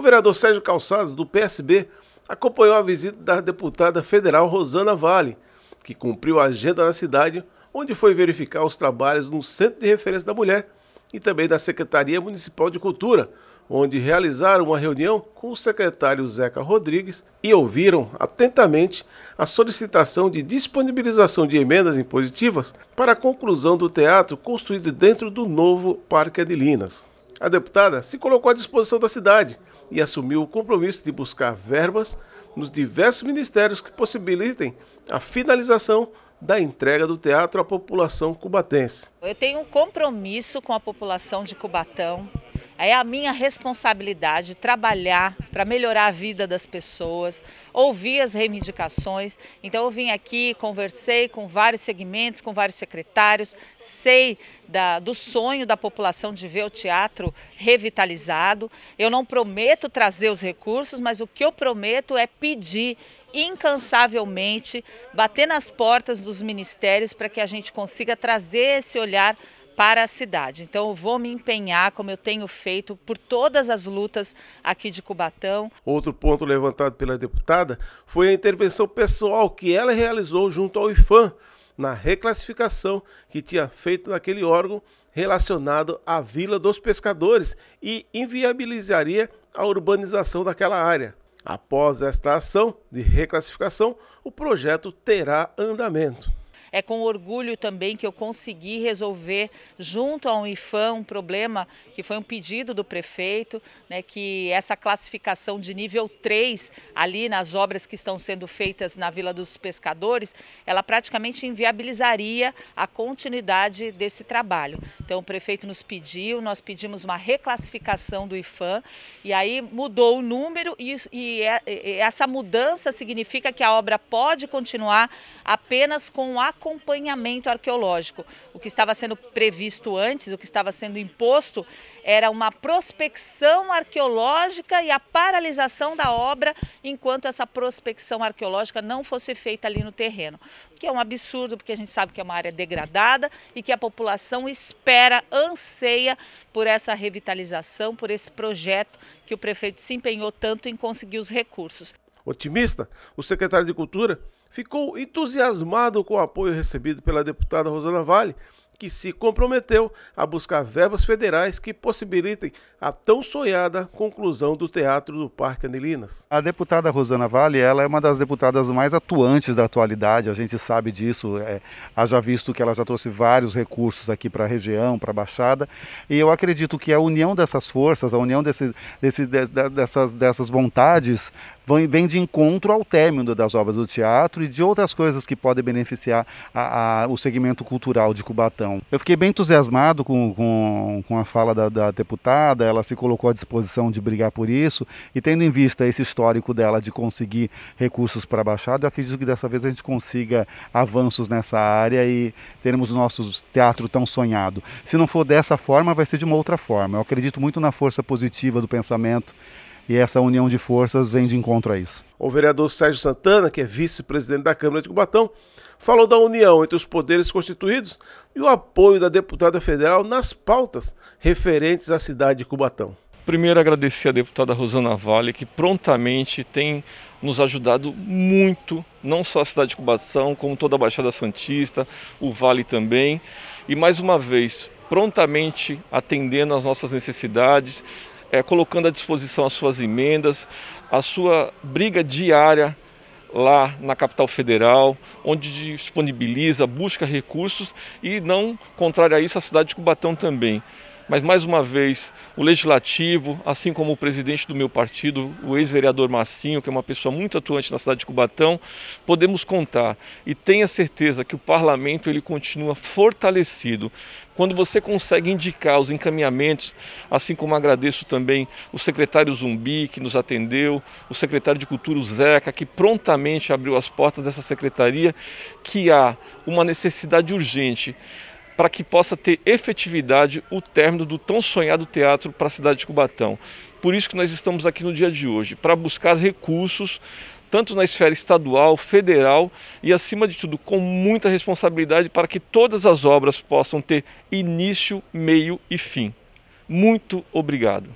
O vereador Sérgio Calçados, do PSB, acompanhou a visita da deputada federal Rosana Vale, que cumpriu a agenda na cidade, onde foi verificar os trabalhos no Centro de Referência da Mulher e também da Secretaria Municipal de Cultura, onde realizaram uma reunião com o secretário Zeca Rodrigues e ouviram atentamente a solicitação de disponibilização de emendas impositivas para a conclusão do teatro construído dentro do novo Parque Adelinas. A deputada se colocou à disposição da cidade e assumiu o compromisso de buscar verbas nos diversos ministérios que possibilitem a finalização da entrega do teatro à população cubatense. Eu tenho um compromisso com a população de Cubatão, é a minha responsabilidade trabalhar para melhorar a vida das pessoas, ouvir as reivindicações. Então eu vim aqui, conversei com vários segmentos, com vários secretários, sei da, do sonho da população de ver o teatro revitalizado. Eu não prometo trazer os recursos, mas o que eu prometo é pedir incansavelmente, bater nas portas dos ministérios para que a gente consiga trazer esse olhar para a cidade. Então eu vou me empenhar, como eu tenho feito, por todas as lutas aqui de Cubatão. Outro ponto levantado pela deputada foi a intervenção pessoal que ela realizou junto ao IFAM na reclassificação que tinha feito naquele órgão relacionado à Vila dos Pescadores e inviabilizaria a urbanização daquela área. Após esta ação de reclassificação, o projeto terá andamento. É com orgulho também que eu consegui resolver junto ao IFAM um problema que foi um pedido do prefeito, né, que essa classificação de nível 3 ali nas obras que estão sendo feitas na Vila dos Pescadores, ela praticamente inviabilizaria a continuidade desse trabalho. Então o prefeito nos pediu, nós pedimos uma reclassificação do IFAM e aí mudou o número e, e, é, e essa mudança significa que a obra pode continuar apenas com a acompanhamento arqueológico. O que estava sendo previsto antes, o que estava sendo imposto, era uma prospecção arqueológica e a paralisação da obra enquanto essa prospecção arqueológica não fosse feita ali no terreno. O que é um absurdo, porque a gente sabe que é uma área degradada e que a população espera, anseia por essa revitalização, por esse projeto que o prefeito se empenhou tanto em conseguir os recursos. Otimista, o secretário de Cultura ficou entusiasmado com o apoio recebido pela deputada Rosana Vale, que se comprometeu a buscar verbas federais que possibilitem a tão sonhada conclusão do Teatro do Parque Anilinas. A deputada Rosana Vale, ela é uma das deputadas mais atuantes da atualidade, a gente sabe disso, é, haja visto que ela já trouxe vários recursos aqui para a região, para a Baixada, e eu acredito que a união dessas forças, a união desse, desse, de, dessas, dessas vontades vem de encontro ao término das obras do teatro e de outras coisas que podem beneficiar a, a, o segmento cultural de Cubatão. Eu fiquei bem entusiasmado com, com, com a fala da, da deputada, ela se colocou à disposição de brigar por isso e tendo em vista esse histórico dela de conseguir recursos para a Baixada, eu acredito que dessa vez a gente consiga avanços nessa área e termos o nosso teatro tão sonhado. Se não for dessa forma, vai ser de uma outra forma. Eu acredito muito na força positiva do pensamento e essa união de forças vem de encontro a isso. O vereador Sérgio Santana, que é vice-presidente da Câmara de Cubatão, falou da união entre os poderes constituídos e o apoio da deputada federal nas pautas referentes à cidade de Cubatão. Primeiro, agradecer à deputada Rosana Vale, que prontamente tem nos ajudado muito, não só a cidade de Cubatão, como toda a Baixada Santista, o Vale também. E mais uma vez, prontamente atendendo às nossas necessidades, é, colocando à disposição as suas emendas, a sua briga diária lá na capital federal, onde disponibiliza, busca recursos e não contrário a isso a cidade de Cubatão também mas mais uma vez, o legislativo, assim como o presidente do meu partido, o ex-vereador Massinho, que é uma pessoa muito atuante na cidade de Cubatão, podemos contar e tenha certeza que o parlamento ele continua fortalecido. Quando você consegue indicar os encaminhamentos, assim como agradeço também o secretário Zumbi que nos atendeu, o secretário de Cultura o Zeca que prontamente abriu as portas dessa secretaria, que há uma necessidade urgente para que possa ter efetividade o término do tão sonhado teatro para a cidade de Cubatão. Por isso que nós estamos aqui no dia de hoje, para buscar recursos tanto na esfera estadual, federal e, acima de tudo, com muita responsabilidade para que todas as obras possam ter início, meio e fim. Muito obrigado.